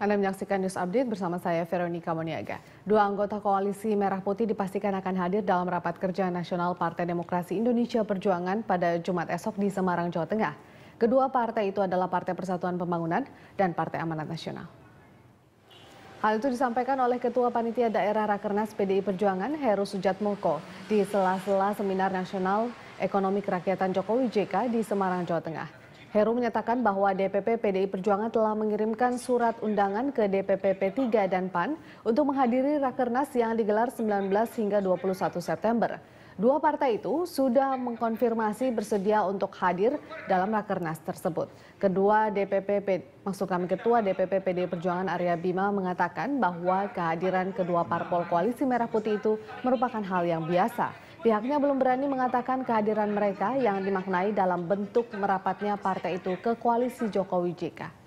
Anda menyaksikan News Update bersama saya Veronica Moniaga. Dua anggota koalisi Merah Putih dipastikan akan hadir dalam rapat kerja nasional Partai Demokrasi Indonesia Perjuangan pada Jumat esok di Semarang, Jawa Tengah. Kedua partai itu adalah Partai Persatuan Pembangunan dan Partai Amanat Nasional. Hal itu disampaikan oleh Ketua Panitia Daerah Rakernas PDI Perjuangan Heru Sujatmoko di sela-sela Seminar Nasional Ekonomi Kerakyatan Jokowi JK di Semarang, Jawa Tengah. Heru menyatakan bahwa DPP PDI Perjuangan telah mengirimkan surat undangan ke DPP P3 dan PAN untuk menghadiri Rakernas yang digelar 19 hingga 21 September. Dua partai itu sudah mengkonfirmasi bersedia untuk hadir dalam Rakernas tersebut. Kedua DPP maksud kami Ketua DPP PD Perjuangan Arya Bima mengatakan bahwa kehadiran kedua parpol koalisi Merah Putih itu merupakan hal yang biasa Pihaknya belum berani mengatakan kehadiran mereka yang dimaknai dalam bentuk merapatnya partai itu ke koalisi Jokowi JK.